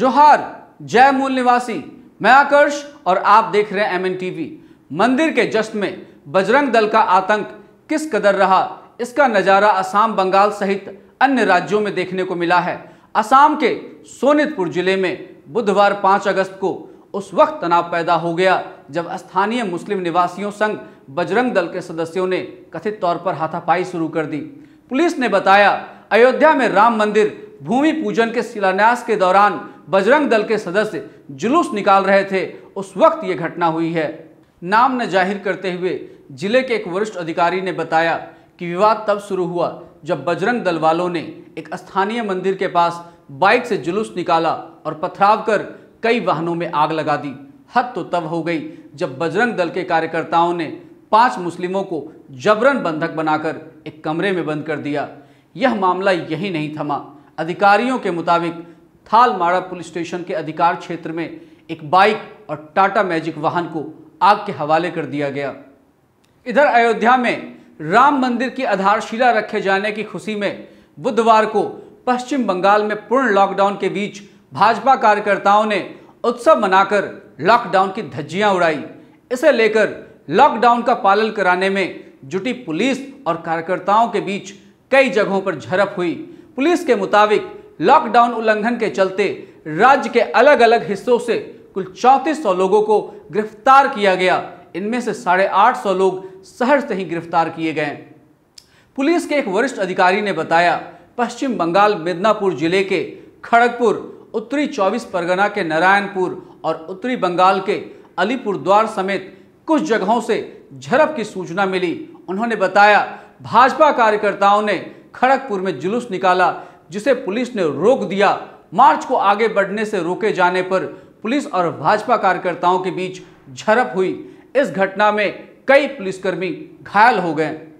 जोहार जय मूल निवासी मैं आकर्ष और आप देख रहे हैं एम टीवी मंदिर के जश्न में बजरंग दल का आतंक किस कदर रहा इसका नज़ारा असम बंगाल सहित अन्य राज्यों में देखने को मिला है असम के सोनितपुर जिले में बुधवार 5 अगस्त को उस वक्त तनाव पैदा हो गया जब स्थानीय मुस्लिम निवासियों संग बजरंग दल के सदस्यों ने कथित तौर पर हाथापाई शुरू कर दी पुलिस ने बताया अयोध्या में राम मंदिर भूमि पूजन के शिलान्यास के दौरान बजरंग दल के सदस्य जुलूस निकाल रहे थे उस वक्त ये घटना हुई है नाम न जाहिर करते हुए जिले के एक वरिष्ठ अधिकारी ने बताया कि विवाद तब शुरू हुआ जब बजरंग दल वालों ने एक स्थानीय मंदिर के पास बाइक से जुलूस निकाला और पथराव कर कई वाहनों में आग लगा दी हद तो तब हो गई जब बजरंग दल के कार्यकर्ताओं ने पांच मुस्लिमों को जबरन बंधक बनाकर एक कमरे में बंद कर दिया यह मामला यही नहीं थमा अधिकारियों के मुताबिक थालमाड़ा पुलिस स्टेशन के अधिकार क्षेत्र में एक बाइक और टाटा मैजिक वाहन को आग के हवाले कर दिया गया इधर अयोध्या में राम मंदिर की आधारशिला रखे जाने की खुशी में बुधवार को पश्चिम बंगाल में पूर्ण लॉकडाउन के बीच भाजपा कार्यकर्ताओं ने उत्सव मनाकर लॉकडाउन की धज्जियां उड़ाई इसे लेकर लॉकडाउन का पालन कराने में जुटी पुलिस और कार्यकर्ताओं के बीच कई जगहों पर झड़प हुई पुलिस के मुताबिक लॉकडाउन उल्लंघन के चलते राज्य के अलग अलग हिस्सों से कुल चौंतीस लोगों को गिरफ्तार किया गया इनमें से साढ़े आठ सौ लोग शहर से ही गिरफ्तार किए गए पुलिस के एक वरिष्ठ अधिकारी ने बताया पश्चिम बंगाल मिदनापुर जिले के खड़गपुर उत्तरी चौबीस परगना के नारायणपुर और उत्तरी बंगाल के अलीपुर द्वार समेत कुछ जगहों से झड़प की सूचना मिली उन्होंने बताया भाजपा कार्यकर्ताओं ने खड़गपुर में जुलूस निकाला जिसे पुलिस ने रोक दिया मार्च को आगे बढ़ने से रोके जाने पर पुलिस और भाजपा कार्यकर्ताओं के बीच झड़प हुई इस घटना में कई पुलिसकर्मी घायल हो गए